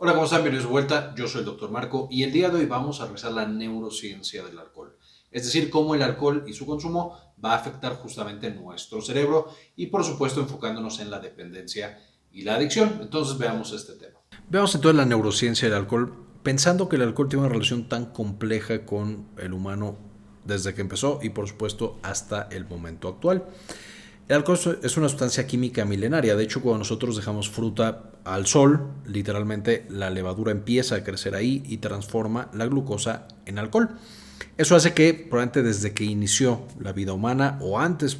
Hola, ¿cómo están? Bienvenidos de vuelta. Yo soy el Dr. Marco y el día de hoy vamos a revisar la neurociencia del alcohol. Es decir, cómo el alcohol y su consumo va a afectar justamente nuestro cerebro y por supuesto enfocándonos en la dependencia y la adicción. Entonces veamos este tema. Veamos entonces la neurociencia del alcohol, pensando que el alcohol tiene una relación tan compleja con el humano desde que empezó y por supuesto hasta el momento actual. El alcohol es una sustancia química milenaria. De hecho, cuando nosotros dejamos fruta al sol, literalmente la levadura empieza a crecer ahí y transforma la glucosa en alcohol. Eso hace que probablemente desde que inició la vida humana o antes,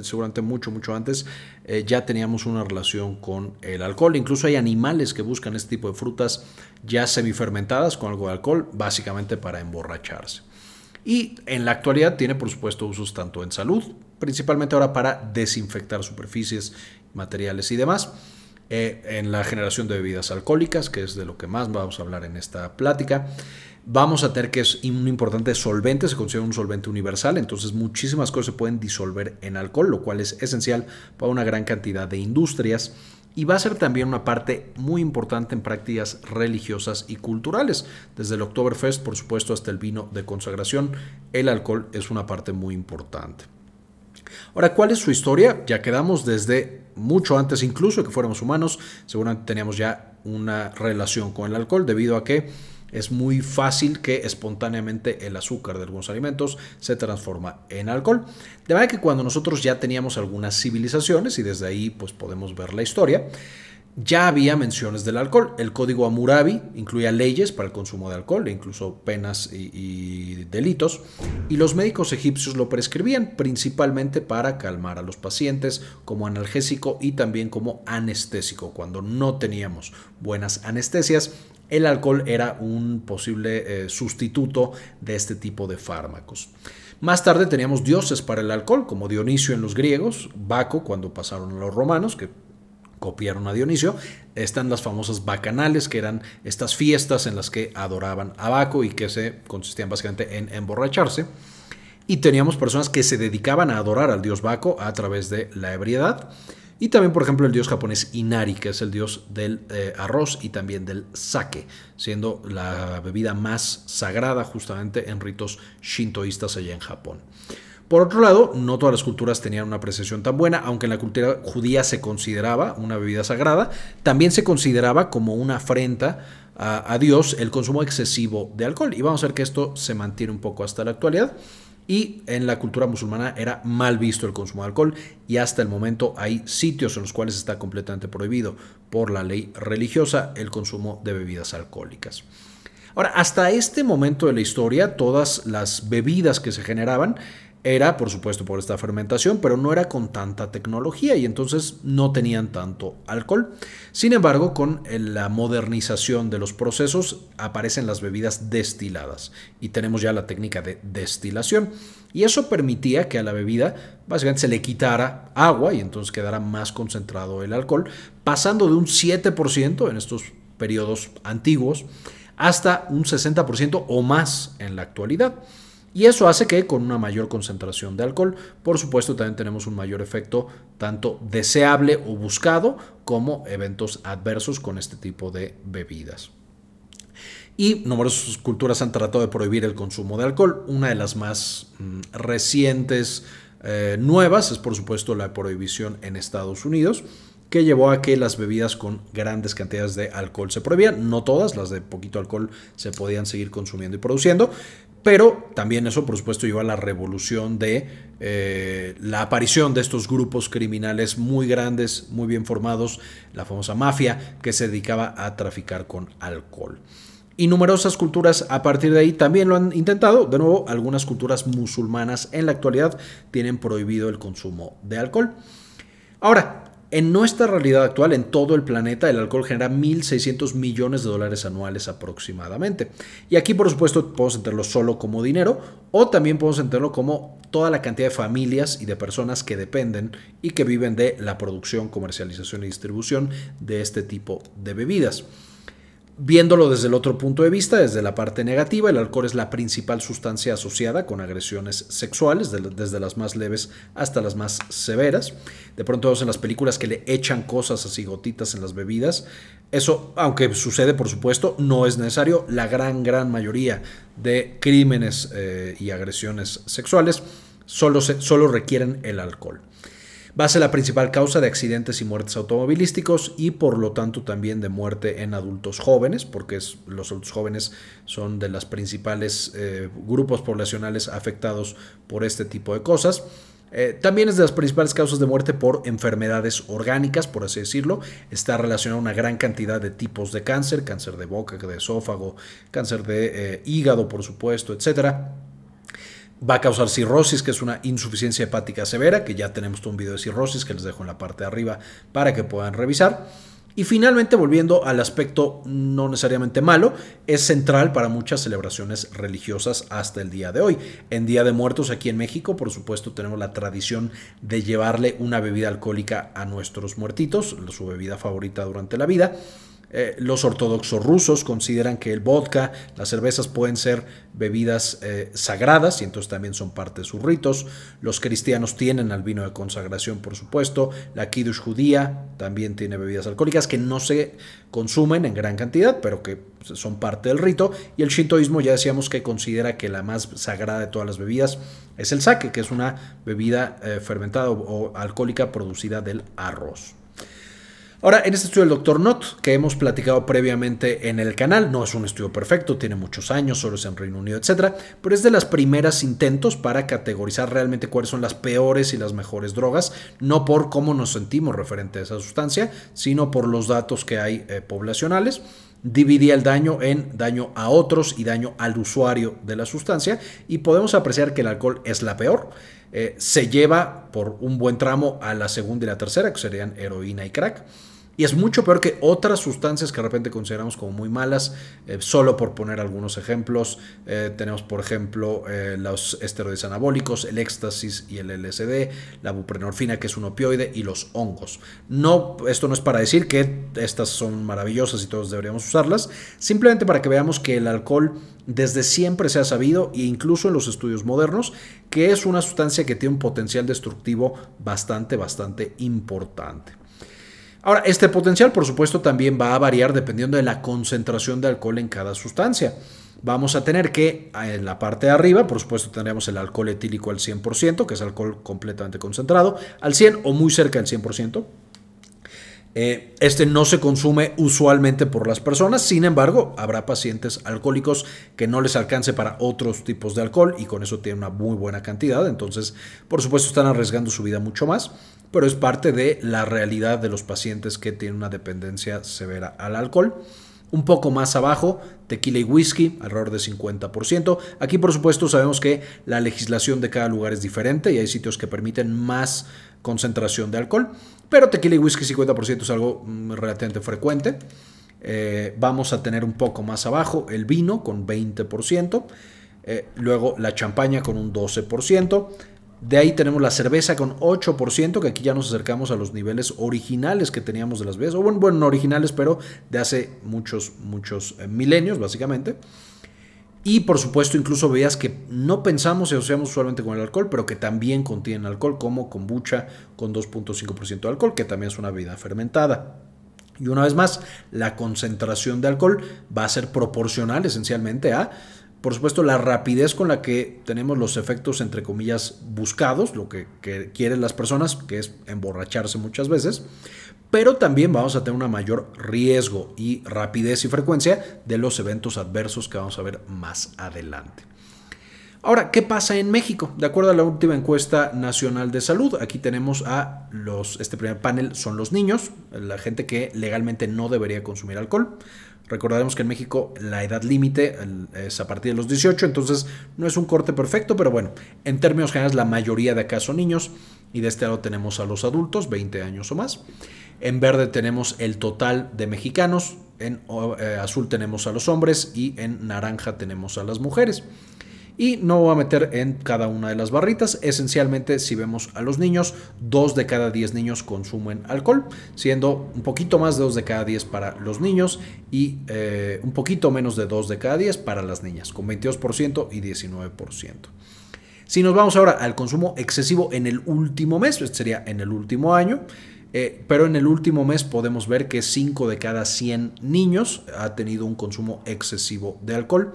seguramente mucho, mucho antes, eh, ya teníamos una relación con el alcohol. Incluso hay animales que buscan este tipo de frutas ya semifermentadas con algo de alcohol, básicamente para emborracharse. Y en la actualidad tiene, por supuesto, usos tanto en salud principalmente ahora para desinfectar superficies, materiales y demás. Eh, en la generación de bebidas alcohólicas, que es de lo que más vamos a hablar en esta plática. Vamos a tener que es un importante solvente, se considera un solvente universal, entonces muchísimas cosas se pueden disolver en alcohol, lo cual es esencial para una gran cantidad de industrias y va a ser también una parte muy importante en prácticas religiosas y culturales. Desde el Oktoberfest, por supuesto, hasta el vino de consagración, el alcohol es una parte muy importante. Ahora, ¿cuál es su historia? Ya quedamos desde mucho antes incluso de que fuéramos humanos, seguramente teníamos ya una relación con el alcohol debido a que es muy fácil que espontáneamente el azúcar de algunos alimentos se transforma en alcohol. De manera que cuando nosotros ya teníamos algunas civilizaciones, y desde ahí pues podemos ver la historia, ya había menciones del alcohol. El código Amurabi incluía leyes para el consumo de alcohol, e incluso penas y, delitos, y los médicos egipcios lo prescribían principalmente para calmar a los pacientes como analgésico y también como anestésico. Cuando no teníamos buenas anestesias, el alcohol era un posible eh, sustituto de este tipo de fármacos. Más tarde teníamos dioses para el alcohol, como Dionisio en los griegos, Baco cuando pasaron a los romanos, que copiaron a Dionisio, están las famosas bacanales, que eran estas fiestas en las que adoraban a Baco y que se consistían básicamente en emborracharse. Y teníamos personas que se dedicaban a adorar al dios Baco a través de la ebriedad. Y también, por ejemplo, el dios japonés Inari, que es el dios del eh, arroz y también del sake, siendo la bebida más sagrada justamente en ritos shintoístas allá en Japón. Por otro lado, no todas las culturas tenían una apreciación tan buena, aunque en la cultura judía se consideraba una bebida sagrada, también se consideraba como una afrenta a, a Dios el consumo excesivo de alcohol. Y vamos a ver que esto se mantiene un poco hasta la actualidad y en la cultura musulmana era mal visto el consumo de alcohol y hasta el momento hay sitios en los cuales está completamente prohibido por la ley religiosa el consumo de bebidas alcohólicas. Ahora, hasta este momento de la historia, todas las bebidas que se generaban era, por supuesto, por esta fermentación, pero no era con tanta tecnología y entonces no tenían tanto alcohol. Sin embargo, con la modernización de los procesos aparecen las bebidas destiladas y tenemos ya la técnica de destilación. Y eso permitía que a la bebida básicamente se le quitara agua y entonces quedara más concentrado el alcohol, pasando de un 7% en estos periodos antiguos hasta un 60% o más en la actualidad y eso hace que con una mayor concentración de alcohol, por supuesto, también tenemos un mayor efecto tanto deseable o buscado como eventos adversos con este tipo de bebidas. Y numerosas culturas han tratado de prohibir el consumo de alcohol. Una de las más mm, recientes eh, nuevas es, por supuesto, la prohibición en Estados Unidos que llevó a que las bebidas con grandes cantidades de alcohol se prohibían. No todas, las de poquito alcohol se podían seguir consumiendo y produciendo, pero también eso, por supuesto, llevó a la revolución de eh, la aparición de estos grupos criminales muy grandes, muy bien formados, la famosa mafia que se dedicaba a traficar con alcohol. Y numerosas culturas a partir de ahí también lo han intentado. De nuevo, algunas culturas musulmanas en la actualidad tienen prohibido el consumo de alcohol. Ahora, en nuestra realidad actual, en todo el planeta, el alcohol genera 1.600 millones de dólares anuales aproximadamente. Y aquí, por supuesto, podemos entenderlo solo como dinero o también podemos entenderlo como toda la cantidad de familias y de personas que dependen y que viven de la producción, comercialización y distribución de este tipo de bebidas. Viéndolo desde el otro punto de vista, desde la parte negativa, el alcohol es la principal sustancia asociada con agresiones sexuales, desde las más leves hasta las más severas. De pronto vemos en las películas que le echan cosas así gotitas en las bebidas. Eso, aunque sucede por supuesto, no es necesario. La gran, gran mayoría de crímenes eh, y agresiones sexuales solo, solo requieren el alcohol va a ser la principal causa de accidentes y muertes automovilísticos y por lo tanto también de muerte en adultos jóvenes, porque los adultos jóvenes son de los principales eh, grupos poblacionales afectados por este tipo de cosas. Eh, también es de las principales causas de muerte por enfermedades orgánicas, por así decirlo. Está relacionada a una gran cantidad de tipos de cáncer, cáncer de boca, de esófago, cáncer de eh, hígado, por supuesto, etcétera va a causar cirrosis, que es una insuficiencia hepática severa, que ya tenemos un video de cirrosis que les dejo en la parte de arriba para que puedan revisar. Y finalmente, volviendo al aspecto no necesariamente malo, es central para muchas celebraciones religiosas hasta el día de hoy. En Día de Muertos aquí en México, por supuesto, tenemos la tradición de llevarle una bebida alcohólica a nuestros muertitos, su bebida favorita durante la vida. Eh, los ortodoxos rusos consideran que el vodka, las cervezas pueden ser bebidas eh, sagradas y entonces también son parte de sus ritos. Los cristianos tienen al vino de consagración, por supuesto. La kiddush judía también tiene bebidas alcohólicas que no se consumen en gran cantidad, pero que son parte del rito. Y el shintoísmo ya decíamos que considera que la más sagrada de todas las bebidas es el sake, que es una bebida eh, fermentada o alcohólica producida del arroz. Ahora, en este estudio del doctor Not, que hemos platicado previamente en el canal, no es un estudio perfecto, tiene muchos años, solo es en Reino Unido, etcétera, pero es de las primeras intentos para categorizar realmente cuáles son las peores y las mejores drogas, no por cómo nos sentimos referente a esa sustancia, sino por los datos que hay eh, poblacionales dividía el daño en daño a otros y daño al usuario de la sustancia y podemos apreciar que el alcohol es la peor. Eh, se lleva por un buen tramo a la segunda y la tercera, que serían heroína y crack y es mucho peor que otras sustancias que de repente consideramos como muy malas. Eh, solo por poner algunos ejemplos, eh, tenemos por ejemplo eh, los esteroides anabólicos, el éxtasis y el LSD, la buprenorfina que es un opioide y los hongos. No, esto no es para decir que estas son maravillosas y todos deberíamos usarlas, simplemente para que veamos que el alcohol desde siempre se ha sabido e incluso en los estudios modernos que es una sustancia que tiene un potencial destructivo bastante, bastante importante. Ahora, este potencial, por supuesto, también va a variar dependiendo de la concentración de alcohol en cada sustancia. Vamos a tener que ah, en la parte de arriba, por supuesto, tendríamos el alcohol etílico al 100%, que es alcohol completamente concentrado, al 100 o muy cerca del 100%. Eh, este no se consume usualmente por las personas, sin embargo, habrá pacientes alcohólicos que no les alcance para otros tipos de alcohol y con eso tiene una muy buena cantidad, entonces por supuesto están arriesgando su vida mucho más, pero es parte de la realidad de los pacientes que tienen una dependencia severa al alcohol. Un poco más abajo, tequila y whisky, alrededor de 50%. Aquí, por supuesto, sabemos que la legislación de cada lugar es diferente y hay sitios que permiten más concentración de alcohol. Pero tequila y whisky 50% es algo mm, relativamente frecuente. Eh, vamos a tener un poco más abajo el vino con 20%. Eh, luego la champaña con un 12%. De ahí tenemos la cerveza con 8%, que aquí ya nos acercamos a los niveles originales que teníamos de las bebidas. O bueno, no originales, pero de hace muchos, muchos eh, milenios, básicamente. Y por supuesto, incluso veías que no pensamos y asociamos solamente con el alcohol, pero que también contienen alcohol, como kombucha con 2.5% de alcohol, que también es una bebida fermentada. Y una vez más, la concentración de alcohol va a ser proporcional esencialmente a por supuesto, la rapidez con la que tenemos los efectos, entre comillas, buscados, lo que, quieren las personas, que es emborracharse muchas veces, pero también vamos a tener un mayor riesgo y rapidez y frecuencia de los eventos adversos que vamos a ver más adelante. Ahora, ¿qué pasa en México? De acuerdo a la última encuesta nacional de salud, aquí tenemos a los, este primer panel son los niños, la gente que legalmente no debería consumir alcohol. Recordaremos que en México la edad límite es a partir de los 18, entonces no es un corte perfecto, pero bueno, en términos generales la mayoría de acá son niños y de este lado tenemos a los adultos, 20 años o más. En verde tenemos el total de mexicanos, en eh, azul tenemos a los hombres y en naranja tenemos a las mujeres y no voy a meter en cada una de las barritas. Esencialmente, si vemos a los niños, 2 de cada 10 niños consumen alcohol, siendo un poquito más de 2 de cada 10 para los niños y eh, un poquito menos de 2 de cada 10 para las niñas, con 22% y 19%. Si nos vamos ahora al consumo excesivo en el último mes, este sería en el último año, eh, pero en el último mes podemos ver que 5 de cada 100 niños ha tenido un consumo excesivo de alcohol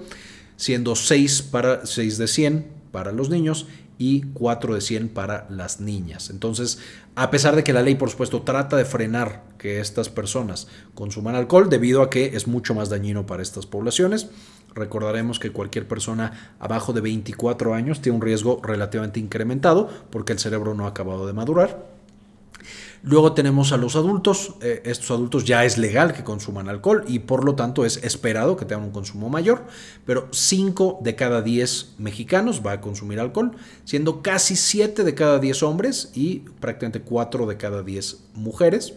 siendo 6, para, de 100 para los niños y 4 de 100 para las niñas. Entonces, a pesar de que la ley, por supuesto, trata de frenar que estas personas consuman alcohol, debido a que es mucho más dañino para estas poblaciones, recordaremos que cualquier persona abajo de 24 años tiene un riesgo relativamente incrementado porque el cerebro no ha acabado de madurar Luego tenemos a los adultos. Eh, estos adultos ya es legal que consuman alcohol y por lo tanto es esperado que tengan un consumo mayor, pero 5 de cada 10 mexicanos va a consumir alcohol, siendo casi 7 de cada 10 hombres y prácticamente 4 de cada 10 mujeres.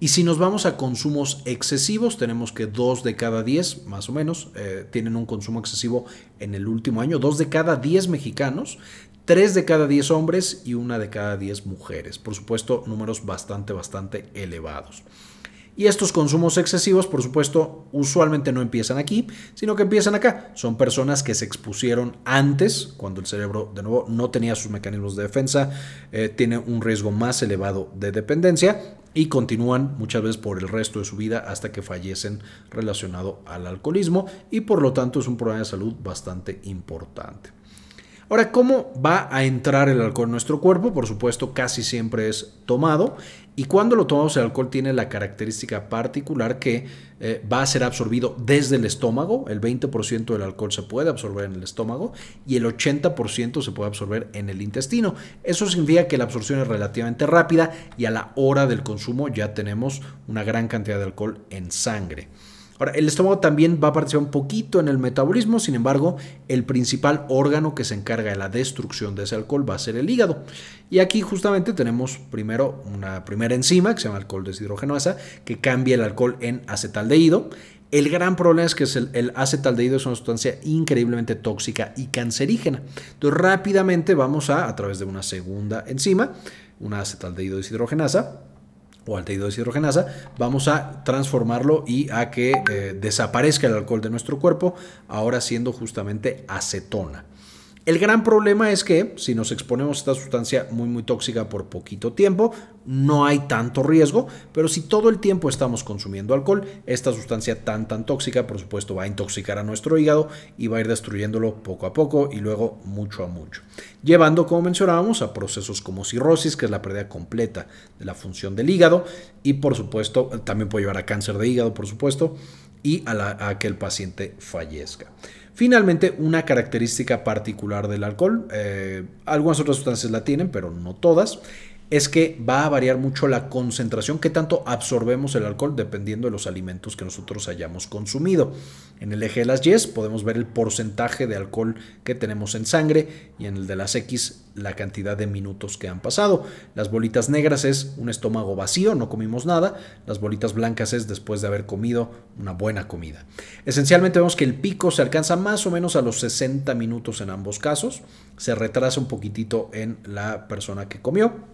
Y si nos vamos a consumos excesivos, tenemos que 2 de cada 10, más o menos, eh, tienen un consumo excesivo en el último año. 2 de cada 10 mexicanos 3 de cada 10 hombres y una de cada 10 mujeres. Por supuesto, números bastante, bastante elevados. Y estos consumos excesivos, por supuesto, usualmente no empiezan aquí, sino que empiezan acá. Son personas que se expusieron antes, cuando el cerebro, de nuevo, no tenía sus mecanismos de defensa, eh, tiene un riesgo más elevado de dependencia y continúan muchas veces por el resto de su vida hasta que fallecen relacionado al alcoholismo y por lo tanto es un problema de salud bastante importante. Ahora, ¿cómo va a entrar el alcohol en nuestro cuerpo? Por supuesto, casi siempre es tomado. Y cuando lo tomamos, el alcohol tiene la característica particular que eh, va a ser absorbido desde el estómago. El 20% del alcohol se puede absorber en el estómago y el 80% se puede absorber en el intestino. Eso significa que la absorción es relativamente rápida y a la hora del consumo ya tenemos una gran cantidad de alcohol en sangre el estómago también va a participar un poquito en el metabolismo, sin embargo, el principal órgano que se encarga de la destrucción de ese alcohol va a ser el hígado. Y aquí justamente tenemos primero una primera enzima que se llama alcohol deshidrogenasa, que cambia el alcohol en acetaldehído. El gran problema es que el, acetaldehído es una sustancia increíblemente tóxica y cancerígena. Entonces rápidamente vamos a, a través de una segunda enzima, una acetaldehído deshidrogenasa, o de deshidrogenasa, vamos a transformarlo y a que eh, desaparezca el alcohol de nuestro cuerpo, ahora siendo justamente acetona. El gran problema es que si nos exponemos a esta sustancia muy muy tóxica por poquito tiempo, no hay tanto riesgo, pero si todo el tiempo estamos consumiendo alcohol, esta sustancia tan tan tóxica, por supuesto, va a intoxicar a nuestro hígado y va a ir destruyéndolo poco a poco y luego mucho a mucho, llevando, como mencionábamos, a procesos como cirrosis, que es la pérdida completa de la función del hígado y por supuesto, también puede llevar a cáncer de hígado, por supuesto, y a, a que el paciente fallezca. Finalmente, una característica particular del alcohol, eh, algunas otras sustancias la tienen, pero no todas, es que va a variar mucho la concentración que tanto absorbemos el alcohol dependiendo de los alimentos que nosotros hayamos consumido. En el eje de las Y podemos ver el porcentaje de alcohol que tenemos en sangre y en el de las X la cantidad de minutos que han pasado. Las bolitas negras es un estómago vacío, no comimos nada. Las bolitas blancas es después de haber comido una buena comida. Esencialmente vemos que el pico se alcanza más o menos a los 60 minutos en ambos casos. Se retrasa un poquitito en la persona que comió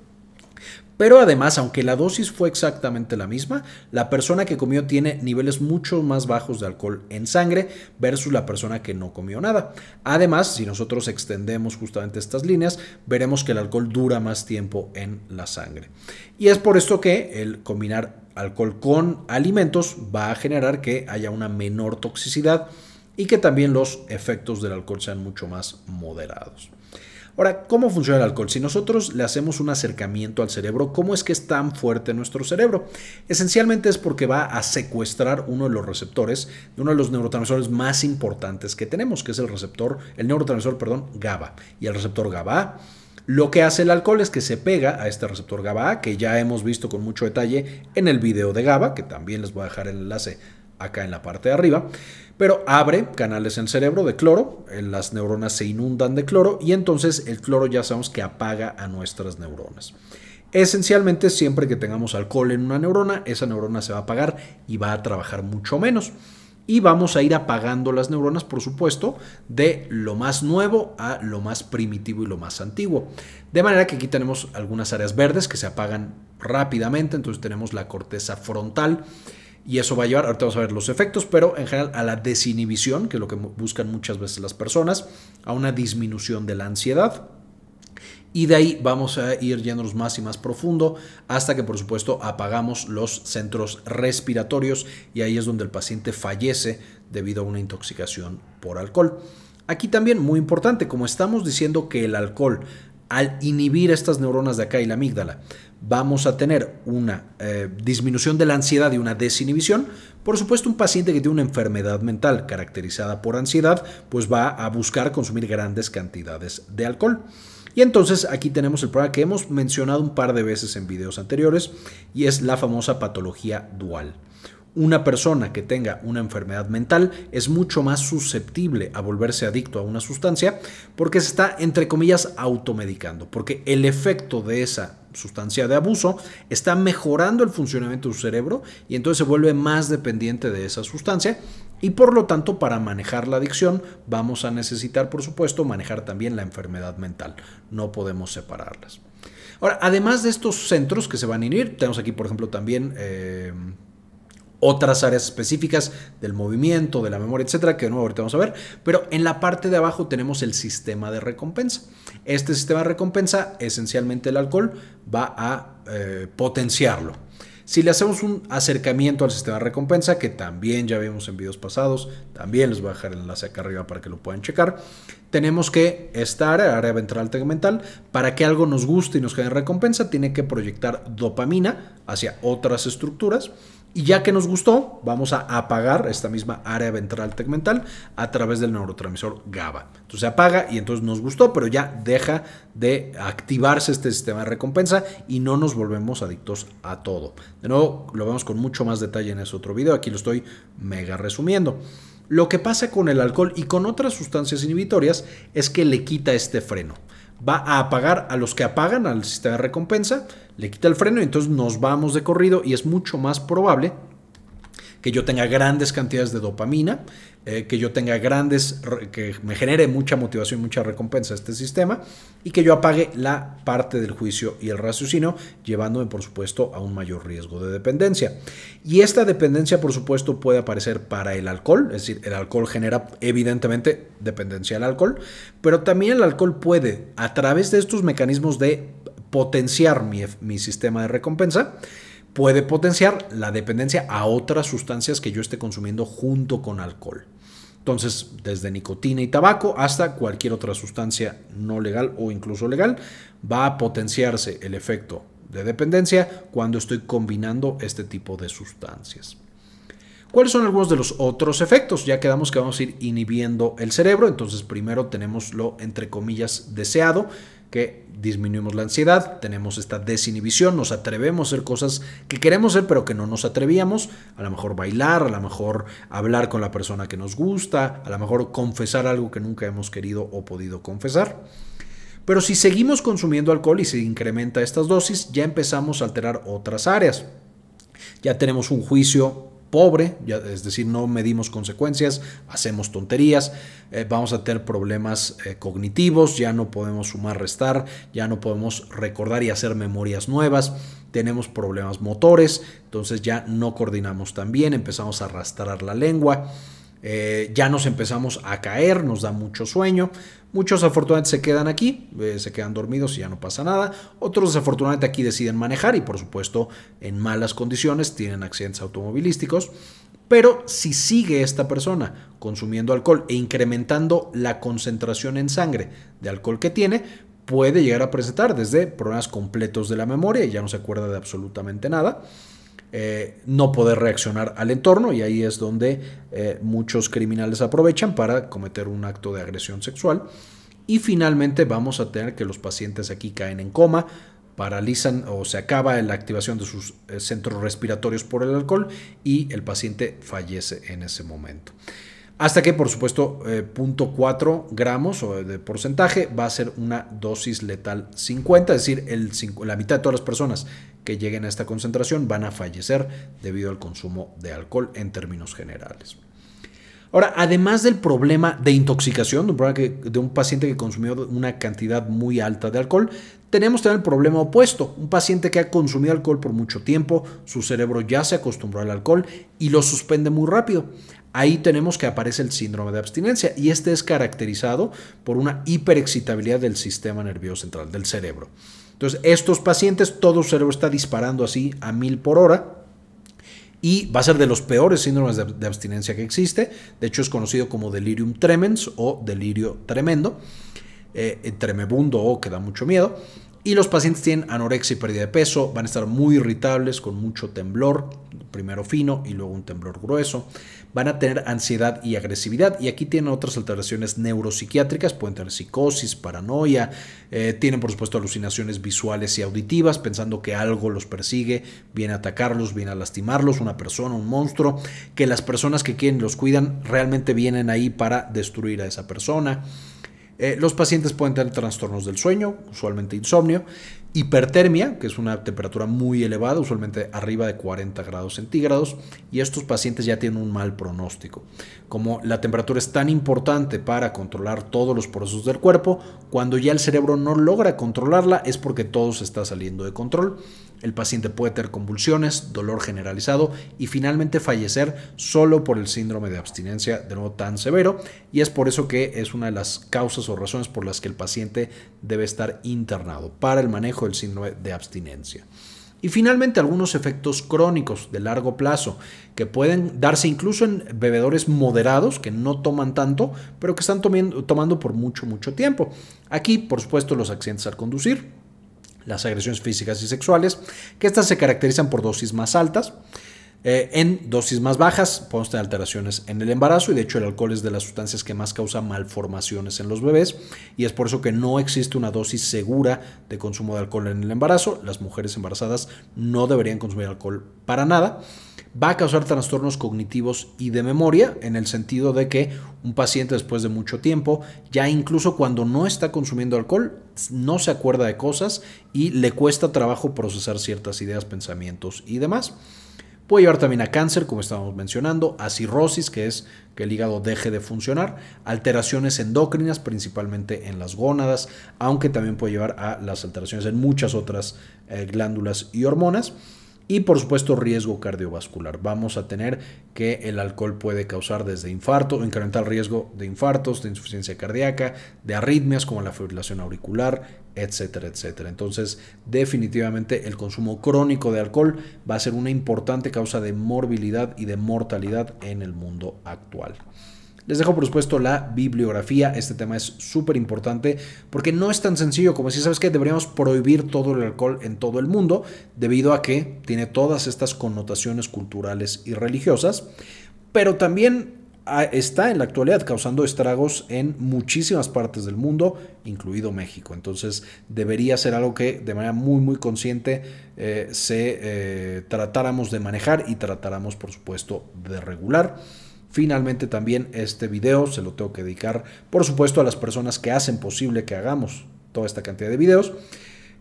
pero además, aunque la dosis fue exactamente la misma, la persona que comió tiene niveles mucho más bajos de alcohol en sangre versus la persona que no comió nada. Además, si nosotros extendemos justamente estas líneas, veremos que el alcohol dura más tiempo en la sangre. Y es por esto que el combinar alcohol con alimentos va a generar que haya una menor toxicidad y que también los efectos del alcohol sean mucho más moderados. Ahora, ¿cómo funciona el alcohol? Si nosotros le hacemos un acercamiento al cerebro, ¿cómo es que es tan fuerte nuestro cerebro? Esencialmente es porque va a secuestrar uno de los receptores de uno de los neurotransmisores más importantes que tenemos, que es el receptor, el neurotransmisor, perdón, GABA. Y el receptor GABA lo que hace el alcohol es que se pega a este receptor GABA, que ya hemos visto con mucho detalle en el video de GABA, que también les voy a dejar el enlace acá en la parte de arriba, pero abre canales en el cerebro de cloro, eh, las neuronas se inundan de cloro y entonces el cloro ya sabemos que apaga a nuestras neuronas. Esencialmente, siempre que tengamos alcohol en una neurona, esa neurona se va a apagar y va a trabajar mucho menos. Y vamos a ir apagando las neuronas, por supuesto, de lo más nuevo a lo más primitivo y lo más antiguo. De manera que aquí tenemos algunas áreas verdes que se apagan rápidamente, entonces tenemos la corteza frontal y eso va a llevar, ahorita vamos a ver los efectos, pero en general a la desinhibición, que es lo que buscan muchas veces las personas, a una disminución de la ansiedad. Y de ahí vamos a ir yéndonos más y más profundo hasta que por supuesto apagamos los centros respiratorios y ahí es donde el paciente fallece debido a una intoxicación por alcohol. Aquí también muy importante, como estamos diciendo que el alcohol al inhibir estas neuronas de acá y la amígdala, vamos a tener una eh, disminución de la ansiedad y una desinhibición. Por supuesto, un paciente que tiene una enfermedad mental caracterizada por ansiedad, pues va a buscar consumir grandes cantidades de alcohol. Y entonces aquí tenemos el problema que hemos mencionado un par de veces en videos anteriores y es la famosa patología dual. Una persona que tenga una enfermedad mental es mucho más susceptible a volverse adicto a una sustancia porque se está, entre comillas, automedicando, porque el efecto de esa sustancia de abuso está mejorando el funcionamiento de su cerebro y entonces se vuelve más dependiente de esa sustancia y por lo tanto, para manejar la adicción, vamos a necesitar, por supuesto, manejar también la enfermedad mental. No podemos separarlas. Ahora, además de estos centros que se van a unir, tenemos aquí, por ejemplo, también eh, otras áreas específicas del movimiento, de la memoria, etcétera, que de nuevo ahorita vamos a ver. Pero en la parte de abajo tenemos el sistema de recompensa. Este sistema de recompensa, esencialmente el alcohol, va a eh, potenciarlo. Si le hacemos un acercamiento al sistema de recompensa, que también ya vimos en videos pasados, también les voy a dejar el enlace acá arriba para que lo puedan checar, tenemos que esta área, área ventral tegmental, para que algo nos guste y nos genere recompensa, tiene que proyectar dopamina hacia otras estructuras y ya que nos gustó, vamos a apagar esta misma área ventral tegmental a través del neurotransmisor GABA. Entonces se apaga y entonces nos gustó, pero ya deja de activarse este sistema de recompensa y no nos volvemos adictos a todo. De nuevo, lo vemos con mucho más detalle en ese otro video. Aquí lo estoy mega resumiendo. Lo que pasa con el alcohol y con otras sustancias inhibitorias es que le quita este freno va a apagar a los que apagan al sistema de recompensa, le quita el freno y entonces nos vamos de corrido y es mucho más probable que yo tenga grandes cantidades de dopamina, eh, que yo tenga grandes, que me genere mucha motivación, y mucha recompensa este sistema y que yo apague la parte del juicio y el raciocinio, llevándome por supuesto a un mayor riesgo de dependencia. Y esta dependencia por supuesto puede aparecer para el alcohol, es decir, el alcohol genera evidentemente dependencia al alcohol, pero también el alcohol puede a través de estos mecanismos de potenciar mi, mi sistema de recompensa, puede potenciar la dependencia a otras sustancias que yo esté consumiendo junto con alcohol. Entonces, desde nicotina y tabaco hasta cualquier otra sustancia no legal o incluso legal, va a potenciarse el efecto de dependencia cuando estoy combinando este tipo de sustancias. ¿Cuáles son algunos de los otros efectos? Ya quedamos que vamos a ir inhibiendo el cerebro, entonces primero tenemos lo entre comillas deseado, que disminuimos la ansiedad, tenemos esta desinhibición, nos atrevemos a hacer cosas que queremos hacer pero que no nos atrevíamos, a lo mejor bailar, a lo mejor hablar con la persona que nos gusta, a lo mejor confesar algo que nunca hemos querido o podido confesar. Pero si seguimos consumiendo alcohol y se incrementa estas dosis, ya empezamos a alterar otras áreas. Ya tenemos un juicio pobre, ya, es decir, no medimos consecuencias, hacemos tonterías, eh, vamos a tener problemas eh, cognitivos, ya no podemos sumar, restar, ya no podemos recordar y hacer memorias nuevas, tenemos problemas motores, entonces ya no coordinamos tan bien, empezamos a arrastrar la lengua. Eh, ya nos empezamos a caer, nos da mucho sueño. Muchos afortunadamente se quedan aquí, eh, se quedan dormidos y ya no pasa nada. Otros desafortunadamente aquí deciden manejar y por supuesto en malas condiciones tienen accidentes automovilísticos. Pero si sigue esta persona consumiendo alcohol e incrementando la concentración en sangre de alcohol que tiene, puede llegar a presentar desde problemas completos de la memoria, ya no se acuerda de absolutamente nada, eh, no poder reaccionar al entorno y ahí es donde eh, muchos criminales aprovechan para cometer un acto de agresión sexual. Y finalmente vamos a tener que los pacientes aquí caen en coma, paralizan o se acaba la activación de sus eh, centros respiratorios por el alcohol y el paciente fallece en ese momento. Hasta que, por supuesto, 0.4 gramos de porcentaje va a ser una dosis letal 50, es decir, el, la mitad de todas las personas que lleguen a esta concentración van a fallecer debido al consumo de alcohol en términos generales. Ahora, además del problema de intoxicación, de un paciente que consumió una cantidad muy alta de alcohol, tenemos también el problema opuesto, un paciente que ha consumido alcohol por mucho tiempo, su cerebro ya se acostumbró al alcohol y lo suspende muy rápido. Ahí tenemos que aparece el síndrome de abstinencia y este es caracterizado por una hiperexcitabilidad del sistema nervioso central, del cerebro. Entonces, estos pacientes, todo su cerebro está disparando así a mil por hora. Y va a ser de los peores síndromes de, abstinencia que existe. De hecho, es conocido como delirium tremens o delirio tremendo, eh, tremebundo o que da mucho miedo. Y los pacientes tienen anorexia y pérdida de peso, van a estar muy irritables, con mucho temblor, primero fino y luego un temblor grueso. Van a tener ansiedad y agresividad y aquí tienen otras alteraciones neuropsiquiátricas, pueden tener psicosis, paranoia, eh, tienen por supuesto alucinaciones visuales y auditivas, pensando que algo los persigue, viene a atacarlos, viene a lastimarlos, una persona, un monstruo, que las personas que quieren los cuidan realmente vienen ahí para destruir a esa persona. Eh, los pacientes pueden tener trastornos del sueño, usualmente insomnio, hipertermia, que es una temperatura muy elevada, usualmente arriba de 40 grados centígrados, y estos pacientes ya tienen un mal pronóstico. Como la temperatura es tan importante para controlar todos los procesos del cuerpo, cuando ya el cerebro no logra controlarla es porque todo se está saliendo de control el paciente puede tener convulsiones, dolor generalizado y finalmente fallecer solo por el síndrome de abstinencia de nuevo tan severo y es por eso que es una de las causas o razones por las que el paciente debe estar internado para el manejo del síndrome de abstinencia. Y finalmente algunos efectos crónicos de largo plazo que pueden darse incluso en bebedores moderados que no toman tanto, pero que están tomando por mucho, mucho tiempo. Aquí, por supuesto, los accidentes al conducir, las agresiones físicas y sexuales, que estas se caracterizan por dosis más altas. Eh, en dosis más bajas podemos tener alteraciones en el embarazo y de hecho el alcohol es de las sustancias que más causa malformaciones en los bebés y es por eso que no existe una dosis segura de consumo de alcohol en el embarazo. Las mujeres embarazadas no deberían consumir alcohol para nada va a causar trastornos cognitivos y de memoria, en el sentido de que un paciente después de mucho tiempo, ya incluso cuando no está consumiendo alcohol, no se acuerda de cosas y le cuesta trabajo procesar ciertas ideas, pensamientos y demás. Puede llevar también a cáncer, como estábamos mencionando, a cirrosis, que es que el hígado deje de funcionar, alteraciones endócrinas, principalmente en las gónadas, aunque también puede llevar a las alteraciones en muchas otras eh, glándulas y hormonas y por supuesto riesgo cardiovascular. Vamos a tener que el alcohol puede causar desde infarto, incrementar el riesgo de infartos, de insuficiencia cardíaca, de arritmias como la fibrilación auricular, etcétera, etcétera. Entonces, definitivamente el consumo crónico de alcohol va a ser una importante causa de morbilidad y de mortalidad en el mundo actual. Les dejo por supuesto la bibliografía, este tema es súper importante porque no es tan sencillo como si sabes que deberíamos prohibir todo el alcohol en todo el mundo debido a que tiene todas estas connotaciones culturales y religiosas, pero también ah, está en la actualidad causando estragos en muchísimas partes del mundo, incluido México. Entonces debería ser algo que de manera muy muy consciente eh, se eh, tratáramos de manejar y tratáramos por supuesto de regular. Finalmente también este video se lo tengo que dedicar, por supuesto, a las personas que hacen posible que hagamos toda esta cantidad de videos.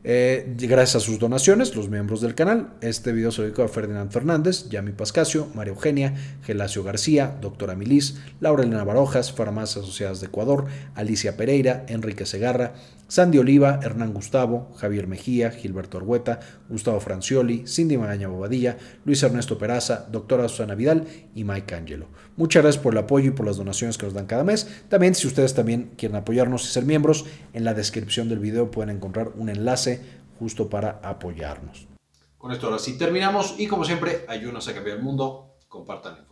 Eh, gracias a sus donaciones, los miembros del canal, este video se dedicó a Ferdinand Fernández, Yami Pascasio, María Eugenia, Gelacio García, Doctora Milis, Laura Elena Barojas, Farmacias Asociadas de Ecuador, Alicia Pereira, Enrique Segarra, Sandy Oliva, Hernán Gustavo, Javier Mejía, Gilberto Argueta, Gustavo Francioli, Cindy Magaña Bobadilla, Luis Ernesto Peraza, doctora Susana Vidal y Mike Angelo. Muchas gracias por el apoyo y por las donaciones que nos dan cada mes. También si ustedes también quieren apoyarnos y ser miembros, en la descripción del video pueden encontrar un enlace justo para apoyarnos. Con esto ahora sí terminamos y como siempre, ayúdanos a cambiar el mundo, compartan